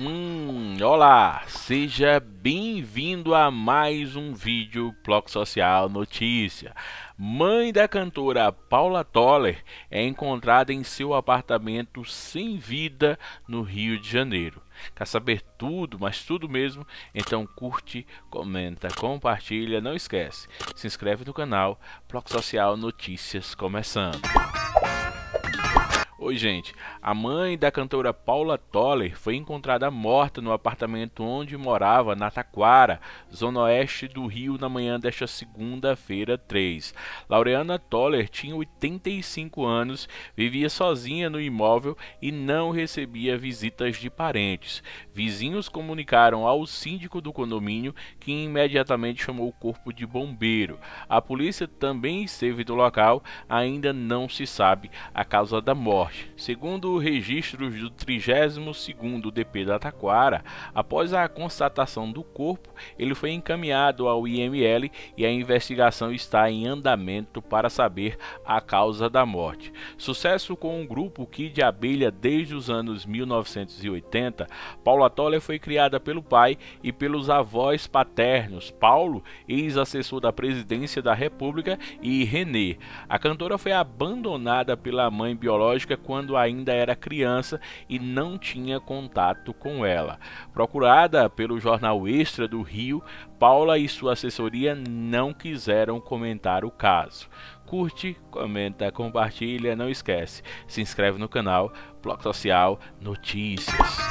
Hum, olá, seja bem-vindo a mais um vídeo Bloco Social Notícia. Mãe da cantora Paula Toller é encontrada em seu apartamento sem vida no Rio de Janeiro. Quer saber tudo, mas tudo mesmo? Então curte, comenta, compartilha, não esquece. Se inscreve no canal Bloco Social Notícias começando. Oi, gente. A mãe da cantora Paula Toller foi encontrada morta no apartamento onde morava, na Taquara, zona oeste do Rio, na manhã desta segunda-feira 3. Laureana Toller tinha 85 anos, vivia sozinha no imóvel e não recebia visitas de parentes. Vizinhos comunicaram ao síndico do condomínio, que imediatamente chamou o corpo de bombeiro. A polícia também esteve do local, ainda não se sabe a causa da morte morte. Segundo registros do 32º DP da Taquara, após a constatação do corpo, ele foi encaminhado ao IML e a investigação está em andamento para saber a causa da morte. Sucesso com o grupo que de abelha desde os anos 1980, Paula Toller foi criada pelo pai e pelos avós paternos, Paulo, ex-assessor da presidência da República, e René. A cantora foi abandonada pela mãe biológica quando ainda era criança e não tinha contato com ela. Procurada pelo jornal Extra do Rio, Paula e sua assessoria não quiseram comentar o caso. Curte, comenta, compartilha, não esquece. Se inscreve no canal Bloco Social Notícias.